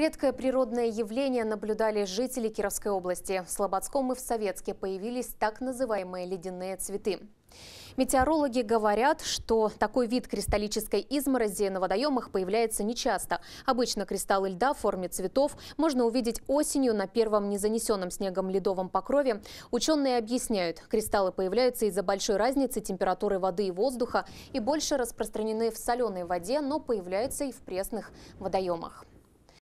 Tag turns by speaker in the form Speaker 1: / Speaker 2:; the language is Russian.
Speaker 1: Редкое природное явление наблюдали жители Кировской области. В Слободском и в Советске появились так называемые ледяные цветы. Метеорологи говорят, что такой вид кристаллической изморози на водоемах появляется нечасто. Обычно кристаллы льда в форме цветов можно увидеть осенью на первом незанесенном снегом ледовом покрове. Ученые объясняют, кристаллы появляются из-за большой разницы температуры воды и воздуха и больше распространены в соленой воде, но появляются и в пресных водоемах.